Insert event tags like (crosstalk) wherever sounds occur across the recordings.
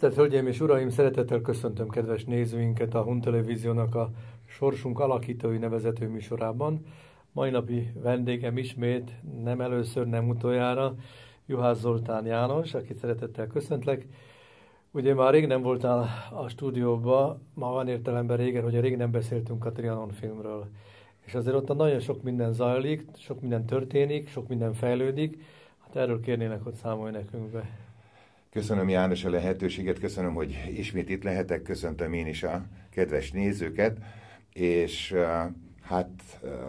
Tisztelt Hölgyeim és Uraim, szeretettel köszöntöm kedves nézőinket a Hun Televíziónak a Sorsunk Alakítói nevezető műsorában. Mai napi vendégem ismét, nem először, nem utoljára, Juhász Zoltán János, akit szeretettel köszöntlek. Ugye már rég nem voltál a stúdióba, ma van értelemben régen, hogy rég nem beszéltünk a Trianon filmről. És azért ott nagyon sok minden zajlik, sok minden történik, sok minden fejlődik. Hát erről kérnének, hogy számolj nekünk be. Köszönöm János a lehetőséget, köszönöm, hogy ismét itt lehetek, köszöntöm én is a kedves nézőket, és hát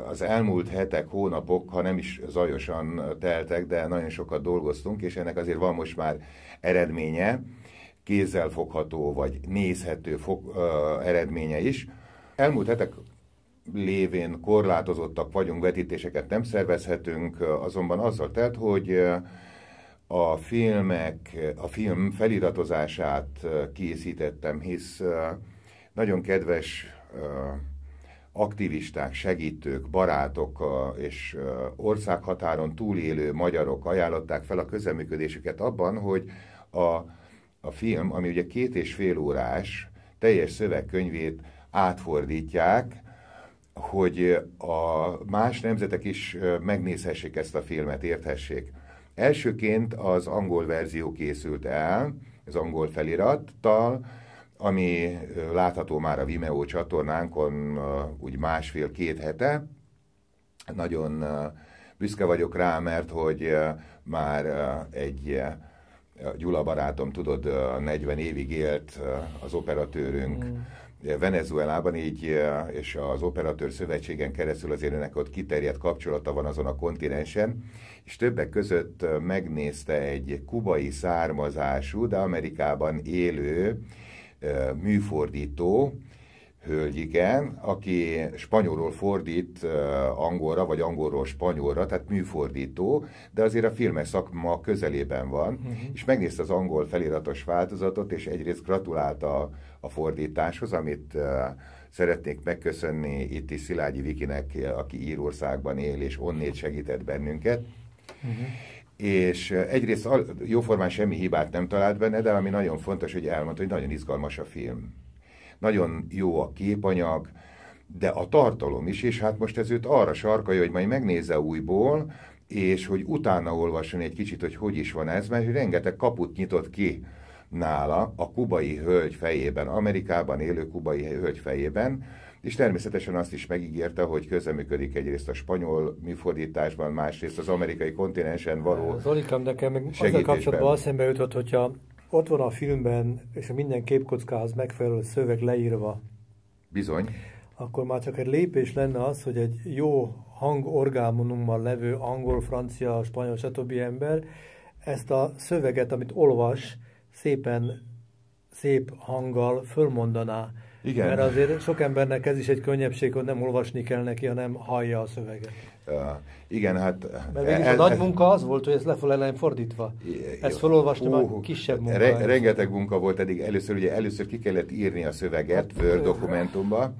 az elmúlt hetek, hónapok, ha nem is zajosan teltek, de nagyon sokat dolgoztunk, és ennek azért van most már eredménye, kézzelfogható vagy nézhető fog, ö, eredménye is. Elmúlt hetek lévén korlátozottak vagyunk, vetítéseket nem szervezhetünk, azonban azzal telt, hogy a filmek, a film feliratozását készítettem, hisz nagyon kedves aktivisták, segítők, barátok és országhatáron túlélő magyarok ajánlották fel a közeműködésüket abban, hogy a, a film, ami ugye két és fél órás, teljes szövegkönyvét átfordítják, hogy a más nemzetek is megnézhessék ezt a filmet, érthessék. Elsőként az angol verzió készült el, az angol felirattal, ami látható már a Vimeo csatornánkon úgy másfél-két hete. Nagyon büszke vagyok rá, mert hogy már egy Gyula barátom, tudod, 40 évig élt az operatőrünk, mm Venezuelában így, eh, és az Operatőr Szövetségen keresztül az élőnek ott kiterjedt kapcsolata van azon a kontinensen, és többek között eh, megnézte egy kubai származású, de Amerikában élő eh, műfordító, igen, aki spanyolról fordít angolra, vagy angolról spanyolra, tehát műfordító, de azért a filmes szakma közelében van, uh-huh. és megnézte az angol feliratos változatot, és egyrészt gratulálta a fordításhoz, amit uh, szeretnék megköszönni itt is Szilágyi Vikinek, aki Írországban él, és onnét segített bennünket. Uh-huh és egyrészt jóformán semmi hibát nem talált benne, de ami nagyon fontos, hogy elmondta, hogy nagyon izgalmas a film nagyon jó a képanyag, de a tartalom is, és hát most ez őt arra sarkalja, hogy majd megnézze újból, és hogy utána olvasson egy kicsit, hogy hogy is van ez, mert rengeteg kaput nyitott ki nála a kubai hölgy fejében, Amerikában élő kubai hölgy fejében, és természetesen azt is megígérte, hogy közeműködik egyrészt a spanyol műfordításban, másrészt az amerikai kontinensen való Zolikám, nekem meg azzal kapcsolatban eszembe jutott, hogyha ott van a filmben, és a minden képkockához megfelelő szöveg leírva. Bizony. Akkor már csak egy lépés lenne az, hogy egy jó hangorgánumban levő angol, francia, spanyol, stb. ember ezt a szöveget, amit olvas, szépen szép hanggal fölmondaná. Igen. Mert azért sok embernek ez is egy könnyebbség, hogy nem olvasni kell neki, hanem hallja a szöveget. Igen, hát... Mert e, ez, a nagy munka az volt, hogy ez lefelé lenne fordítva. Ezt felolvastam már a kisebb munka. Re, rengeteg munka volt eddig. Először ugye először ki kellett írni a szöveget hát, Word dokumentumba,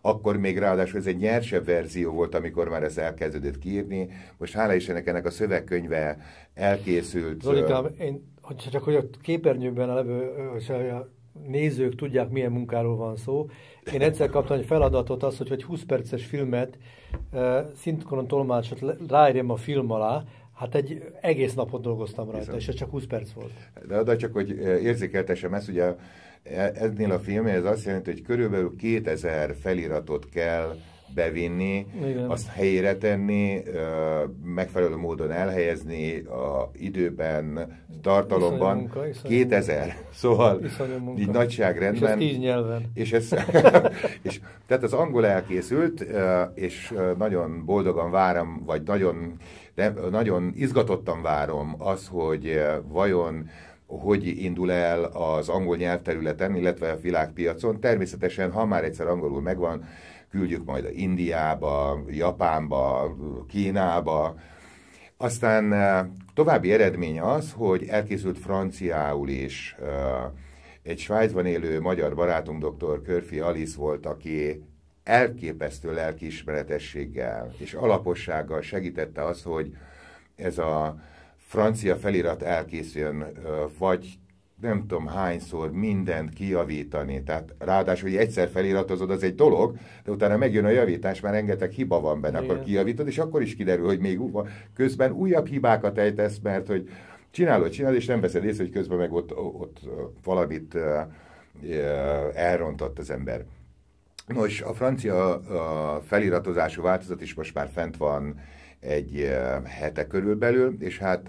akkor még ráadásul ez egy nyersebb verzió volt, amikor már ez elkezdődött kiírni. Most hála Istennek ennek a szövegkönyve elkészült. Zolikám, én csak hogy a képernyőben a levő, szóval nézők tudják, milyen munkáról van szó. Én egyszer kaptam egy feladatot, az, hogy egy 20 perces filmet uh, szintkoron tolmácsot ráérjem a film alá, Hát egy egész napot dolgoztam rajta, Viszont. és ez csak 20 perc volt. De, oda csak, hogy érzékeltessem ezt, ugye e- ennél a filmnél ez azt jelenti, hogy körülbelül 2000 feliratot kell bevinni, Igen. azt helyére tenni, megfelelő módon elhelyezni a időben, tartalomban. Iszonyú munka, iszonyú 2000. Munka. Szóval munka. így nagyságrendben. És ez nyelven. És, ez, (laughs) és tehát az angol elkészült, és nagyon boldogan várom, vagy nagyon, nem, nagyon izgatottan várom az, hogy vajon hogy indul el az angol nyelvterületen, illetve a világpiacon. Természetesen, ha már egyszer angolul megvan, küldjük majd a Indiába, Japánba, Kínába. Aztán eh, további eredmény az, hogy elkészült franciául is eh, egy Svájcban élő magyar barátunk, dr. Körfi Alice volt, aki elképesztő lelkiismeretességgel és alapossággal segítette az, hogy ez a francia felirat elkészüljön, eh, vagy nem tudom hányszor mindent kiavítani. Tehát ráadásul, hogy egyszer feliratozod, az egy dolog, de utána megjön a javítás, mert rengeteg hiba van benne, akkor kiavítod, és akkor is kiderül, hogy még közben újabb hibákat ejtesz, mert hogy csinálod, csinálod, és nem veszed észre, hogy közben meg ott, ott valamit elrontott az ember. Nos, a francia feliratozású változat is most már fent van egy hete körülbelül, és hát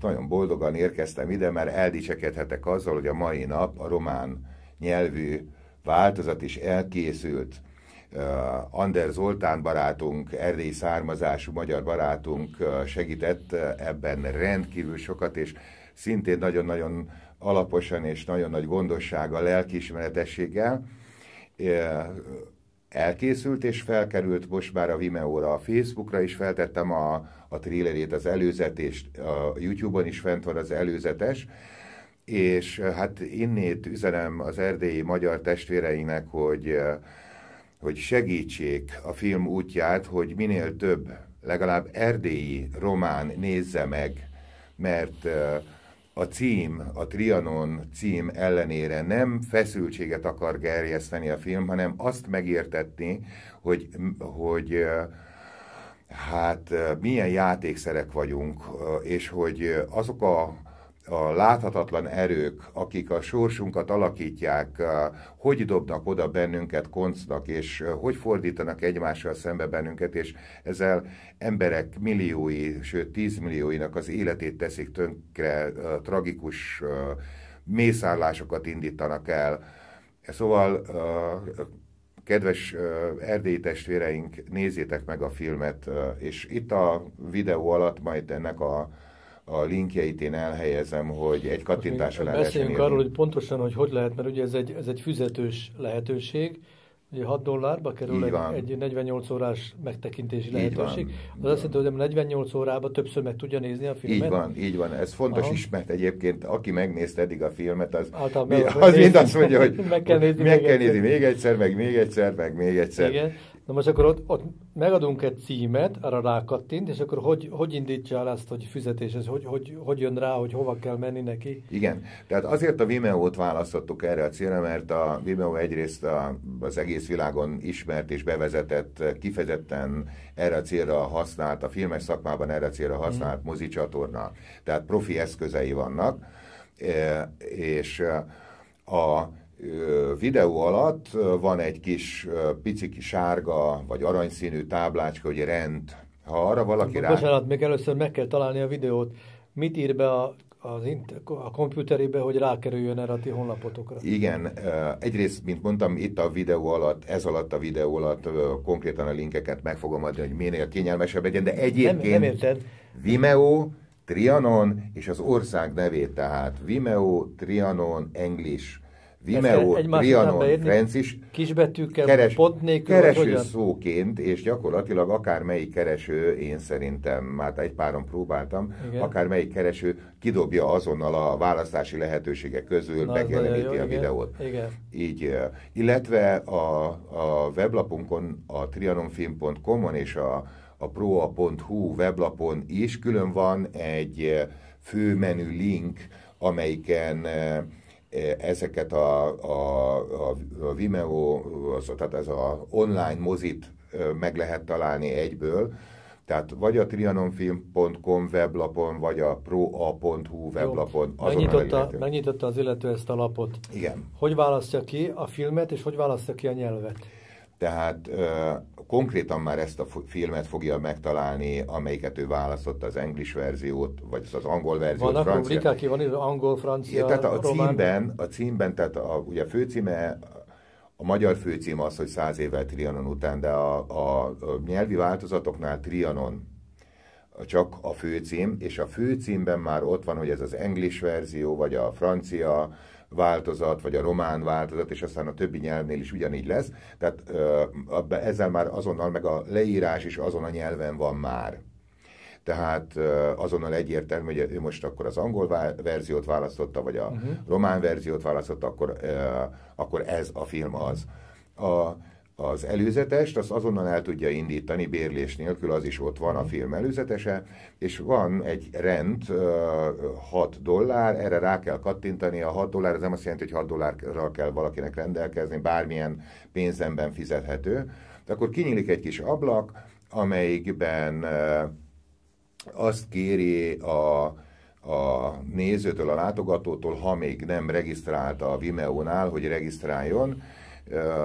nagyon boldogan érkeztem ide, mert eldicsekedhetek azzal, hogy a mai nap a román nyelvű változat is elkészült. Ander Zoltán barátunk, erdély származású magyar barátunk segített ebben rendkívül sokat, és szintén nagyon-nagyon alaposan és nagyon nagy gondossággal, lelkiismeretességgel elkészült és felkerült most már a Vimeo-ra, a Facebookra is feltettem a, a trélerét, az előzetést, a YouTube-on is fent van az előzetes, és hát innét üzenem az erdélyi magyar testvéreinek, hogy, hogy segítsék a film útját, hogy minél több, legalább erdélyi román nézze meg, mert uh, a cím, a Trianon cím ellenére nem feszültséget akar gerjeszteni a film, hanem azt megértetni, hogy, hogy hát milyen játékszerek vagyunk, és hogy azok a a láthatatlan erők, akik a sorsunkat alakítják, uh, hogy dobnak oda bennünket koncnak, és uh, hogy fordítanak egymással szembe bennünket, és ezzel emberek milliói, sőt tízmillióinak az életét teszik tönkre, uh, tragikus mészárlásokat indítanak el. Szóval, kedves erdélyi testvéreink, nézzétek meg a filmet, és itt a videó alatt majd ennek a a linkjeit én elhelyezem, hogy egy kattintás alá Beszéljünk arról, hogy pontosan, hogy hogy lehet, mert ugye ez egy, ez egy füzetős lehetőség, Ugye 6 dollárba kerül egy, egy 48 órás megtekintési lehetőség. Az azt jelenti, hogy 48 órába többször meg tudja nézni a filmet. Így van, így van. Ez fontos Aha. is, mert egyébként aki megnézte eddig a filmet, az, mi, az mind azt mondja, hogy (laughs) meg kell nézni, meg, meg kell nézni még egyszer, meg még egyszer, meg még egyszer. Igen. Na most akkor ott, ott megadunk egy címet, arra rákattint, és akkor hogy, hogy indítja el ezt, hogy fizetés, ez hogy, hogy, hogy jön rá, hogy hova kell menni neki? Igen, tehát azért a Vimeo-t választottuk erre a célra, mert a Vimeo egyrészt a, az egész világon ismert és bevezetett, kifejezetten erre a célra használt, a filmes szakmában erre a célra használt mm. mozicsatorna, tehát profi eszközei vannak, e, és a videó alatt van egy kis piciki sárga vagy aranyszínű táblácska, hogy rend. Ha arra valaki rá... Bocsánat, még először meg kell találni a videót. Mit ír be a, az inter, a komputerébe, hogy rákerüljön erre a ti honlapotokra? Igen, egyrészt, mint mondtam, itt a videó alatt, ez alatt a videó alatt konkrétan a linkeket meg fogom adni, hogy minél kényelmesebb legyen, de egyébként nem, nem érted. Vimeo, Trianon és az ország nevét, tehát Vimeo, Trianon, English Vimeo, Trianon, Francis, kisbetűkkel, keres, pont nélkül, kereső szóként, és gyakorlatilag akármelyik kereső, én szerintem, már hát egy páron próbáltam, igen. akármelyik kereső kidobja azonnal a választási lehetőségek közül, Na, megjeleníti jó, a igen. videót. Igen. Így, illetve a, a weblapunkon, a trianonfilm.com-on és a, a proa.hu weblapon is külön van egy főmenü link, amelyiken ezeket a, a, a, a Vimeo, az, tehát ez a online mozit meg lehet találni egyből, tehát vagy a trianonfilm.com weblapon, vagy a proa.hu weblapon. Jó. Megnyitotta, megnyitotta az illető ezt a lapot. Igen. Hogy választja ki a filmet, és hogy választja ki a nyelvet? Tehát konkrétan már ezt a filmet fogja megtalálni, amelyiket ő választott, az anglis verziót, vagy az angol verziót, Vannak francia. rubrikák, ki van írva, angol, francia, ja, Tehát a címben, a címben, tehát a, ugye a főcíme, a magyar főcím az, hogy száz évvel Trianon után, de a, a, a nyelvi változatoknál Trianon csak a főcím, és a főcímben már ott van, hogy ez az English verzió, vagy a francia változat, vagy a román változat, és aztán a többi nyelvnél is ugyanígy lesz. Tehát ezzel már azonnal, meg a leírás is azon a nyelven van már. Tehát azonnal egyértelmű, hogy ő most akkor az angol verziót választotta, vagy a uh-huh. román verziót választotta, akkor, akkor ez a film az. A, az előzetest, azt azonnal el tudja indítani bérlés nélkül, az is ott van a mhm. film előzetese, és van egy rend, 6 dollár, erre rá kell kattintani, a 6 dollár az nem azt jelenti, hogy 6 dollárral kell valakinek rendelkezni, bármilyen pénzemben fizethető, de akkor kinyílik egy kis ablak, amelyikben azt kéri a, a nézőtől, a látogatótól, ha még nem regisztrálta a Vimeo-nál, hogy regisztráljon,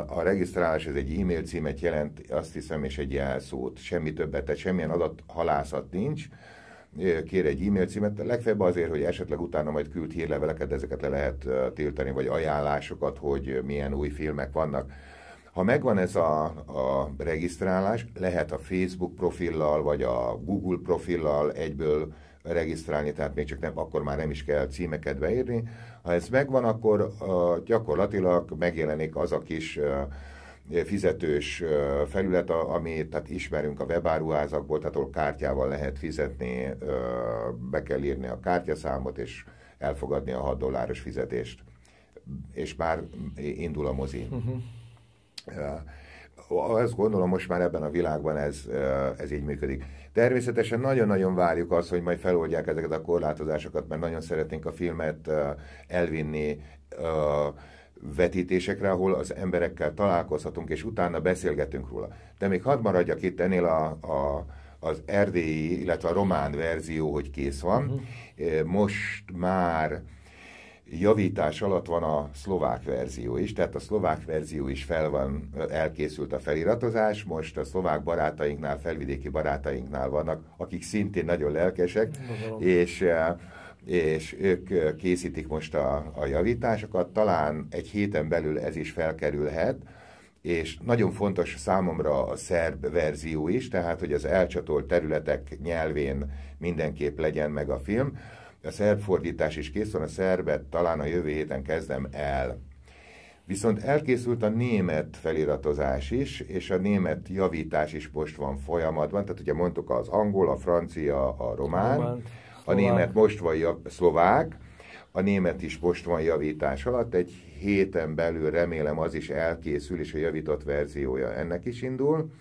a regisztrálás ez egy e-mail címet jelent, azt hiszem, és egy jelszót, semmi többet, tehát semmilyen adathalászat nincs kér egy e-mail címet, legfeljebb azért, hogy esetleg utána majd küld hírleveleket, de ezeket le lehet tiltani, vagy ajánlásokat, hogy milyen új filmek vannak. Ha megvan ez a, a regisztrálás, lehet a Facebook profillal, vagy a Google profillal egyből regisztrálni, tehát még csak nem, akkor már nem is kell címeket beírni. Ha ez megvan, akkor uh, gyakorlatilag megjelenik az a kis uh, fizetős uh, felület, amit, tehát ismerünk a webáruházakból, tehát ahol kártyával lehet fizetni, be kell írni a kártyaszámot, és elfogadni a 6 dolláros fizetést. És már indul a mozi. Uh-huh azt gondolom most már ebben a világban ez, ez így működik. Természetesen nagyon-nagyon várjuk azt, hogy majd feloldják ezeket a korlátozásokat, mert nagyon szeretnénk a filmet elvinni vetítésekre, ahol az emberekkel találkozhatunk, és utána beszélgetünk róla. De még hadd maradjak itt ennél a, a az erdélyi, illetve a román verzió, hogy kész van. Uh-huh. Most már javítás alatt van a szlovák verzió is, tehát a szlovák verzió is fel van, elkészült a feliratozás, most a szlovák barátainknál, felvidéki barátainknál vannak, akik szintén nagyon lelkesek, és és ők készítik most a, a javításokat, talán egy héten belül ez is felkerülhet, és nagyon fontos számomra a szerb verzió is, tehát hogy az elcsatolt területek nyelvén mindenképp legyen meg a film, a szerb fordítás is kész van, a szerbet talán a jövő héten kezdem el. Viszont elkészült a német feliratozás is, és a német javítás is most van folyamatban. Tehát ugye mondtuk az angol, a francia, a román, a német most van jav, szlovák, a német is most van javítás alatt. Egy héten belül remélem az is elkészül, és a javított verziója ennek is indul.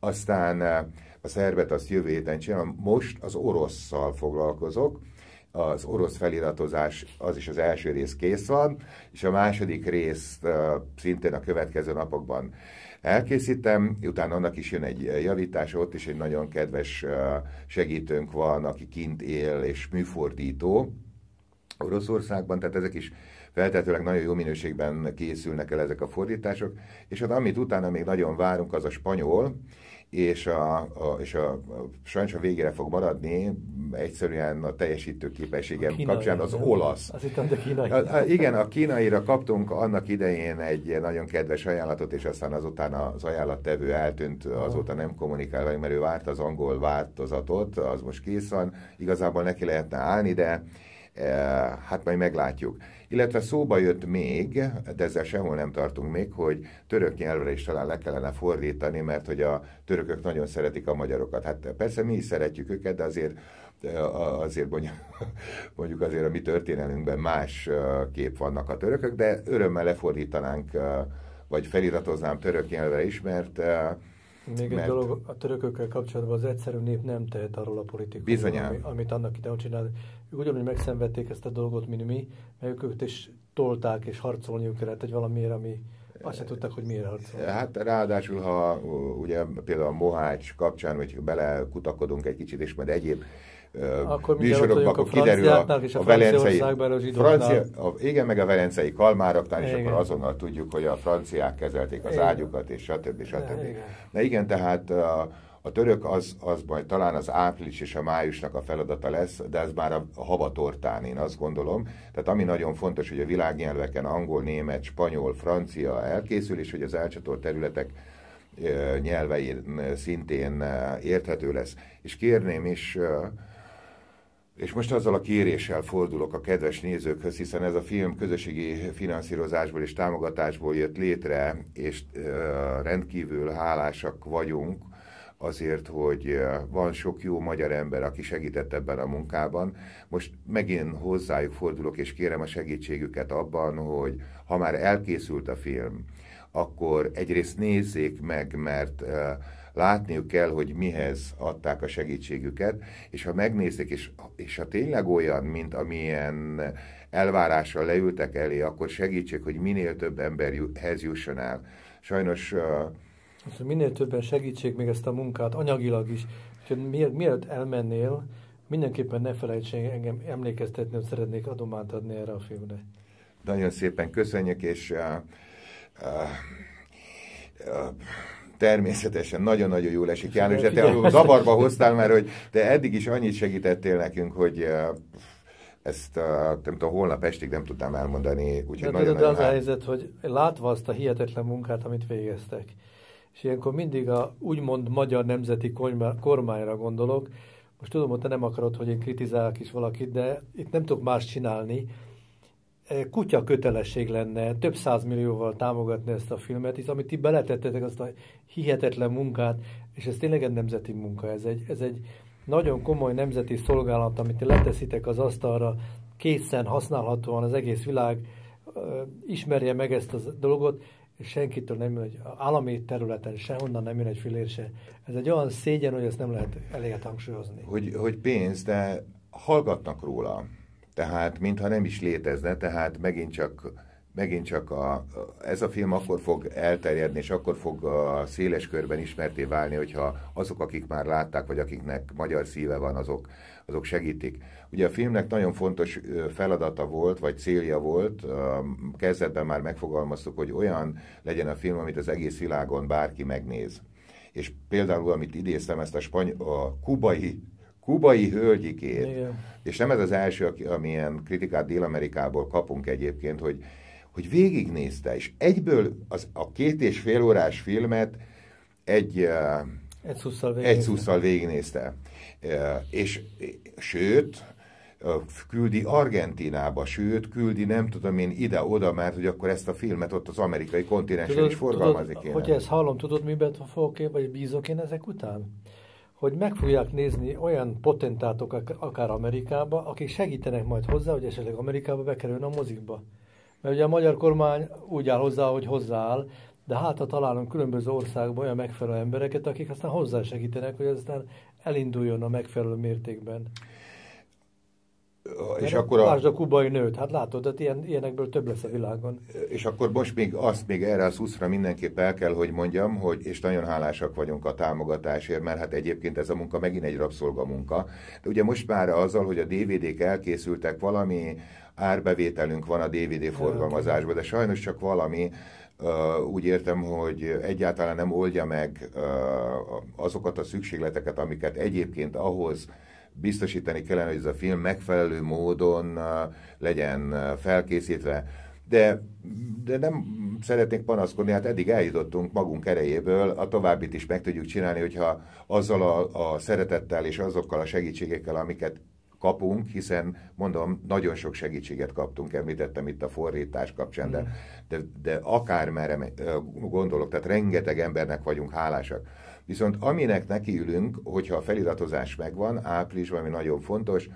Aztán eh, a szerbet azt jövő héten csinálom. Most az orosszal foglalkozok az orosz feliratozás, az is az első rész kész van, és a második részt szintén a következő napokban elkészítem, utána annak is jön egy javítás, ott is egy nagyon kedves segítőnk van, aki kint él és műfordító Oroszországban, tehát ezek is feltetőleg nagyon jó minőségben készülnek el ezek a fordítások, és hát amit utána még nagyon várunk, az a spanyol, és a, a, és a, a sajnos a végére fog maradni, egyszerűen a teljesítő képességem a kapcsán az olasz. Az itt a kínai. A, a, igen, a kínaira kaptunk annak idején egy nagyon kedves ajánlatot, és aztán azután az ajánlattevő eltűnt, azóta nem kommunikál velünk, mert ő várt az angol változatot, az most kész van, igazából neki lehetne állni, de e, hát majd meglátjuk. Illetve szóba jött még, de ezzel sehol nem tartunk még, hogy török nyelvre is talán le kellene fordítani, mert hogy a törökök nagyon szeretik a magyarokat. Hát persze mi is szeretjük őket, de azért azért mondjuk, (laughs) mondjuk azért a mi történelünkben más kép vannak a törökök, de örömmel lefordítanánk, vagy feliratoznám török nyelvre is, mert még mert... egy dolog a törökökkel kapcsolatban, az egyszerű nép nem tehet arról a politikai, ami, amit annak idején csinált ők ugyanúgy megszenvedték ezt a dolgot, mint mi, mert ők is tolták és harcolniuk kellett egy valamiért, ami azt sem tudták, hogy miért harcolnak. Hát ráadásul, ha ugye például a Mohács kapcsán, vagy bele kutakodunk egy kicsit, és majd egyéb akkor műsorokban, akkor kiderül a, a, és a, a velencei, francia, a, igen, meg a velencei kalmároknál, és akkor azonnal tudjuk, hogy a franciák kezelték az igen. ágyukat, és stb. stb. Igen. Na igen, tehát uh, a török az, az majd talán az április és a májusnak a feladata lesz, de ez már a havatortán, én azt gondolom. Tehát ami nagyon fontos, hogy a világnyelveken angol, német, spanyol, francia elkészül, és hogy az elcsatolt területek nyelvei szintén érthető lesz. És kérném is, és most azzal a kéréssel fordulok a kedves nézőkhöz, hiszen ez a film közösségi finanszírozásból és támogatásból jött létre, és rendkívül hálásak vagyunk azért, hogy eh, van sok jó magyar ember, aki segített ebben a munkában. Most megint hozzájuk fordulok, és kérem a segítségüket abban, hogy ha már elkészült a film, akkor egyrészt nézzék meg, mert eh, látniuk kell, hogy mihez adták a segítségüket, és ha megnézik, és, és ha tényleg olyan, mint amilyen elvárással leültek elé, akkor segítsék, hogy minél több emberhez jusson el. Sajnos uh, azt, minél többen segítsék még ezt a munkát, anyagilag is. Úgyhogy miért, miért elmennél, mindenképpen ne felejts engem emlékeztetni, hogy szeretnék adományt adni erre a filmre. Nagyon szépen köszönjük, és uh, uh, uh, természetesen nagyon-nagyon jól esik, János, de te zavarba hoztál, mert hogy te eddig is annyit segítettél nekünk, hogy uh, ezt uh, nem tudom, holnap estig nem tudtam elmondani. Úgyhogy de, nagyon, de, de az a helyzet, hogy látva azt a hihetetlen munkát, amit végeztek, és ilyenkor mindig a úgymond magyar nemzeti kormányra gondolok. Most tudom, hogy te nem akarod, hogy én kritizálok is valakit, de itt nem tudok más csinálni. E, kutya kötelesség lenne több millióval támogatni ezt a filmet, hisz amit ti beletettetek, azt a hihetetlen munkát, és ez tényleg egy nemzeti munka, ez egy, ez egy nagyon komoly nemzeti szolgálat, amit ti leteszitek az asztalra, készen használhatóan az egész világ ismerje meg ezt a dolgot és senkitől nem jön, hogy állami területen sehonnan nem jön egy filér se. Ez egy olyan szégyen, hogy ezt nem lehet eléget hangsúlyozni. Hogy, hogy pénz, de hallgatnak róla. Tehát, mintha nem is létezne, tehát megint csak, megint csak a, ez a film akkor fog elterjedni, és akkor fog a széles körben ismerté válni, hogyha azok, akik már látták, vagy akiknek magyar szíve van, azok, azok segítik. Ugye a filmnek nagyon fontos feladata volt, vagy célja volt, kezdetben már megfogalmaztuk, hogy olyan legyen a film, amit az egész világon bárki megnéz. És például, amit idéztem, ezt a, spany- a kubai kubai hölgyikét. Igen. És nem ez az első, amilyen kritikát Dél-Amerikából kapunk egyébként, hogy, hogy végignézte, és egyből az, a két és fél órás filmet egy egy szusszal végignézte. Egy szusszal végignézte. És sőt, küldi Argentinába, sőt, küldi nem tudom én ide-oda, mert hogy akkor ezt a filmet ott az amerikai kontinensen is forgalmazni kéne. Hogyha ezt hallom, tudod, miben fogok én, vagy bízok én ezek után? hogy meg fogják nézni olyan potentátok, akár Amerikába, akik segítenek majd hozzá, hogy esetleg Amerikába bekerüljön a mozikba. Mert ugye a magyar kormány úgy áll hozzá, hogy hozzááll, de hát ha találunk különböző országban olyan megfelelő embereket, akik aztán hozzásegítenek, hogy aztán elinduljon a megfelelő mértékben. Mert és akkor a... a kubai nőt, hát látod, hát ilyen, ilyenekből több lesz a világon. És akkor most még azt, még erre a szuszra mindenképp el kell, hogy mondjam, hogy és nagyon hálásak vagyunk a támogatásért, mert hát egyébként ez a munka megint egy rabszolgamunka. De ugye most már azzal, hogy a DVD-k elkészültek, valami árbevételünk van a DVD forgalmazásban, de sajnos csak valami, úgy értem, hogy egyáltalán nem oldja meg azokat a szükségleteket, amiket egyébként ahhoz biztosítani kellene, hogy ez a film megfelelő módon legyen felkészítve. De, de nem szeretnék panaszkodni, hát eddig eljutottunk magunk erejéből, a továbbit is meg tudjuk csinálni, hogyha azzal a, a szeretettel és azokkal a segítségekkel, amiket kapunk, hiszen mondom, nagyon sok segítséget kaptunk, említettem itt a forrítás kapcsán, de, mm. de, de merre gondolok, tehát rengeteg embernek vagyunk hálásak. Viszont aminek ülünk, hogyha a feliratozás megvan, április, ami nagyon fontos,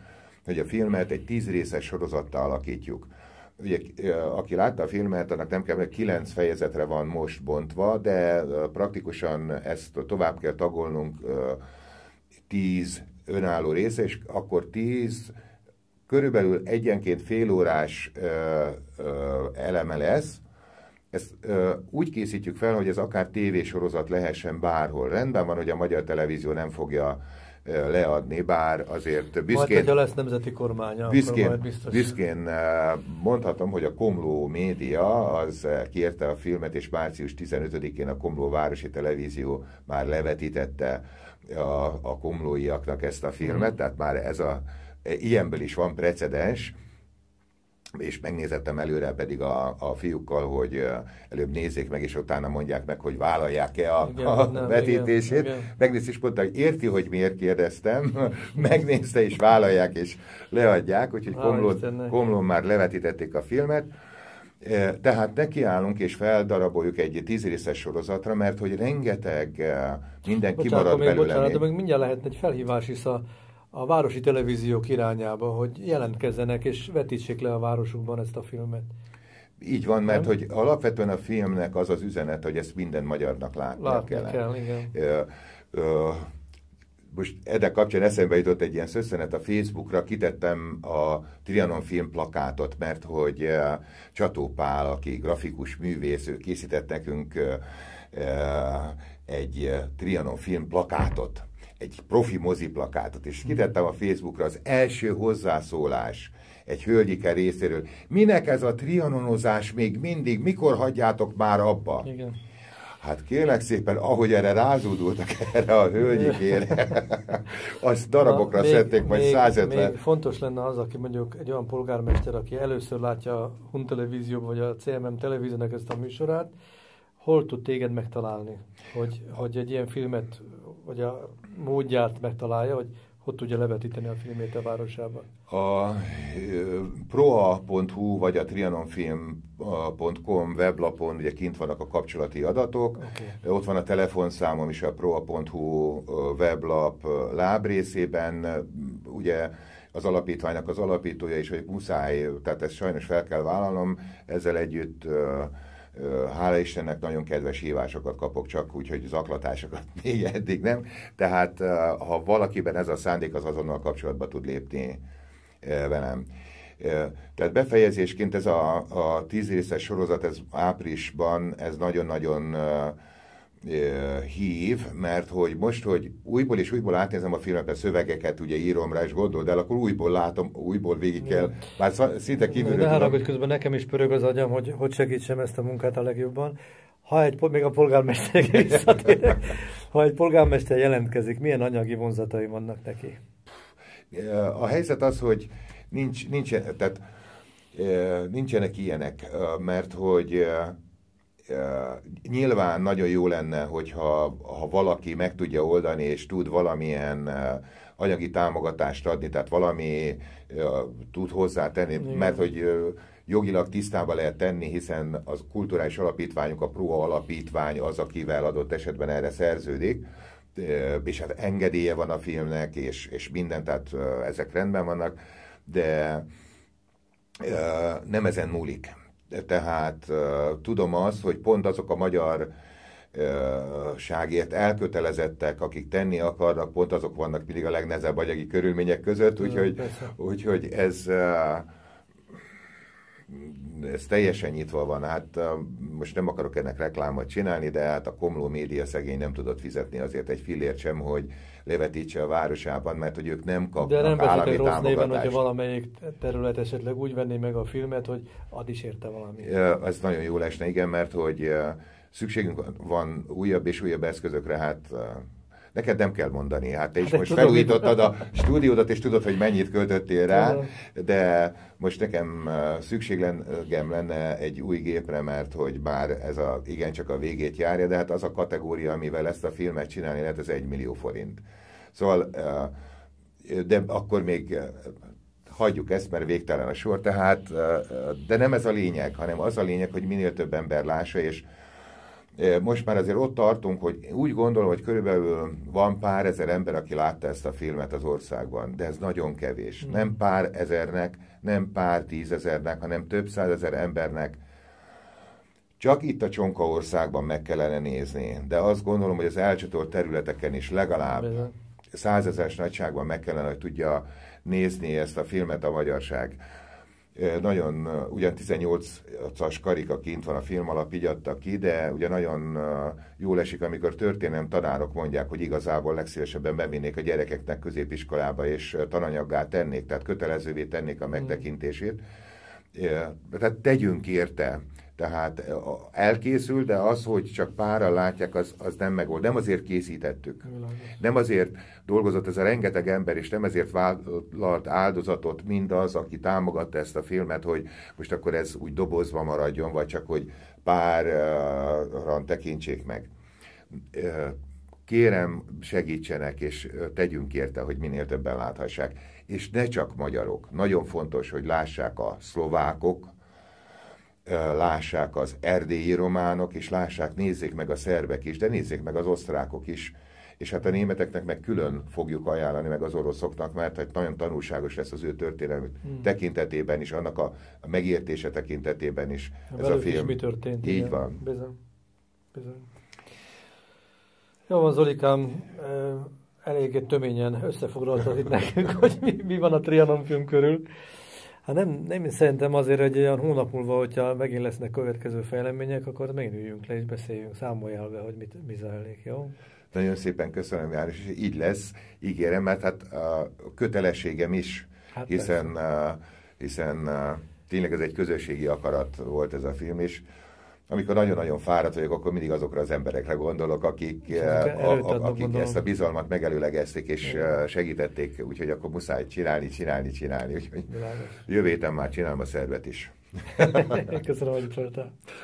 hogy a filmet egy tíz részes sorozattal alakítjuk ugye, aki látta a filmet, annak nem kell, mert kilenc fejezetre van most bontva, de praktikusan ezt tovább kell tagolnunk tíz önálló része, és akkor 10, körülbelül egyenként félórás eleme lesz, ezt ö, úgy készítjük fel, hogy ez akár tévésorozat lehessen bárhol. Rendben van, hogy a magyar televízió nem fogja leadni, bár azért büszkén... Majd, lesz nemzeti kormánya, büszkén, majd biztos. büszkén mondhatom, hogy a Komló média az kérte a filmet, és március 15-én a Komló Városi Televízió már levetítette a, a komlóiaknak ezt a filmet, mm. tehát már ez a, e, ilyenből is van precedens, és megnézettem előre pedig a, a fiúkkal, hogy előbb nézzék meg, és utána mondják meg, hogy vállalják-e a, igen, a nem, vetítését. Megnézte, és mondta, hogy érti, hogy miért kérdeztem, (laughs) megnézte, és vállalják, és leadják, úgyhogy Komlón, Komlón már levetítették a filmet. Tehát nekiállunk és feldaraboljuk egy tízrészes sorozatra, mert hogy rengeteg minden bocsánat, kimarad még belőle. Bocsánat, de még mindjárt lehetne egy felhívás is a a városi televíziók irányába, hogy jelentkezzenek és vetítsék le a városukban ezt a filmet. Így van, mert nem? hogy alapvetően a filmnek az az üzenet, hogy ezt minden magyarnak látni, látni kell. kell igen. Ö, ö, most ennek kapcsán eszembe jutott egy ilyen szösszenet a Facebookra, kitettem a Trianon film plakátot, mert hogy Pál, aki grafikus művész, ő készített nekünk egy Trianon film plakátot egy profi moziplakátot, és kitettem a Facebookra az első hozzászólás egy hölgyike részéről. Minek ez a trianonozás még mindig? Mikor hagyjátok már abba? Igen. Hát kérlek szépen, ahogy erre rázódultak (laughs) erre a hölgyikére, (laughs) azt darabokra Na, még, szedték, majd még, 150. Még fontos lenne az, aki mondjuk egy olyan polgármester, aki először látja a Hun Televízió vagy a CMM televíziónak ezt a műsorát, hol tud téged megtalálni, hogy, hogy egy ilyen filmet vagy a módját megtalálja, hogy hogy tudja levetíteni a filmét a városában? A proa.hu vagy a trianonfilm.com weblapon ugye kint vannak a kapcsolati adatok, okay. ott van a telefonszámom is a proa.hu weblap lábrészében, ugye az alapítványnak az alapítója is, hogy muszáj, tehát ezt sajnos fel kell vállalnom, ezzel együtt uh, hála Istennek nagyon kedves hívásokat kapok csak, úgyhogy zaklatásokat (laughs) még eddig nem. Tehát ha valakiben ez a szándék, az azonnal kapcsolatba tud lépni velem. Tehát befejezésként ez a, a tíz részes sorozat, ez áprilisban, ez nagyon-nagyon uh, hív, mert hogy most, hogy újból és újból átnézem a filmet, a szövegeket ugye írom rá és gondol, el, akkor újból látom, újból végig kell, már szinte kívülről... Hát De hogy közben nekem is pörög az agyam, hogy hogy segítsem ezt a munkát a legjobban. Ha egy, még a polgármesterek (laughs) ha egy polgármester jelentkezik, milyen anyagi vonzatai vannak neki? A helyzet az, hogy nincs, nincs tehát, nincsenek ilyenek, mert hogy nyilván nagyon jó lenne, hogyha ha valaki meg tudja oldani, és tud valamilyen anyagi támogatást adni, tehát valami tud hozzátenni, Igen. mert hogy jogilag tisztába lehet tenni, hiszen az kulturális alapítványok, a PROA alapítvány az, akivel adott esetben erre szerződik, és hát engedélye van a filmnek, és, és minden, tehát ezek rendben vannak, de nem ezen múlik. Tehát tudom azt, hogy pont azok a magyar ságért elkötelezettek, akik tenni akarnak, pont azok vannak mindig a legnehezebb anyagi körülmények között, úgyhogy, úgyhogy ez ez teljesen nyitva van, hát most nem akarok ennek reklámot csinálni, de hát a Komló média szegény nem tudott fizetni azért egy fillért sem, hogy levetítse a városában, mert hogy ők nem kapnak De nem állami rossz támogatást. néven, hogyha valamelyik terület esetleg úgy venné meg a filmet, hogy ad is érte valami. Ez nagyon jó lesne, igen, mert hogy szükségünk van újabb és újabb eszközökre, hát Neked nem kell mondani, hát te is hát most felújítottad a stúdiódat, és tudod, hogy mennyit költöttél rá, de most nekem szükségem lenne egy új gépre, mert hogy bár ez a, igencsak a végét járja, de hát az a kategória, amivel ezt a filmet csinálni lehet, az egy millió forint. Szóval, de akkor még hagyjuk ezt, mert végtelen a sor, tehát, de nem ez a lényeg, hanem az a lényeg, hogy minél több ember lássa, és most már azért ott tartunk, hogy úgy gondolom, hogy körülbelül van pár ezer ember, aki látta ezt a filmet az országban, de ez nagyon kevés. Hmm. Nem pár ezernek, nem pár tízezernek, hanem több százezer embernek csak itt a Csonka országban meg kellene nézni, de azt gondolom, hogy az elcsatolt területeken is legalább százezeres nagyságban meg kellene, hogy tudja nézni ezt a filmet a magyarság nagyon, ugyan 18-as karika kint van a film alap, így adta ki, de ugye nagyon jól esik, amikor történelem tanárok mondják, hogy igazából legszívesebben bevinnék a gyerekeknek középiskolába, és tananyaggá tennék, tehát kötelezővé tennék a mm. megtekintését. Mm tehát tegyünk érte. Tehát elkészül, de az, hogy csak pára látják, az, az nem megold. Nem azért készítettük. Nem azért dolgozott ez a rengeteg ember, és nem ezért vállalt áldozatot mindaz, aki támogatta ezt a filmet, hogy most akkor ez úgy dobozva maradjon, vagy csak hogy párran tekintsék meg. Kérem, segítsenek, és tegyünk érte, hogy minél többen láthassák és ne csak magyarok. Nagyon fontos, hogy lássák a szlovákok, lássák az erdélyi románok, és lássák, nézzék meg a szerbek is, de nézzék meg az osztrákok is, és hát a németeknek meg külön fogjuk ajánlani, meg az oroszoknak, mert hát nagyon tanulságos lesz az ő történelmük hmm. tekintetében is, annak a megértése tekintetében is a hát ez a film. Is mi történt. Így igen. van. Bizony. Bizony. Jó van, Zolikám. E eléggé töményen összefoglaltad itt nekünk, (laughs) hogy mi, mi van a Trianon film körül. Hát nem, nem szerintem azért, hogy olyan hónap múlva, hogyha megint lesznek következő fejlemények, akkor megint üljünk le és beszéljünk, számoljál be, hogy mit, mi zajlik, jó? Nagyon szépen köszönöm, János, és így lesz, ígérem, mert hát a kötelességem is, hát hiszen, uh, hiszen uh, tényleg ez egy közösségi akarat volt ez a film, és amikor nagyon-nagyon fáradt vagyok, akkor mindig azokra az emberekre gondolok, akik, eh, a, a, akik gondolom. ezt a bizalmat megelőlegezték és Igen. Eh, segítették, úgyhogy akkor muszáj csinálni, csinálni, csinálni. Úgyhogy jövétem már csinálom a szervet is. (laughs) Köszönöm, hogy itt voltál.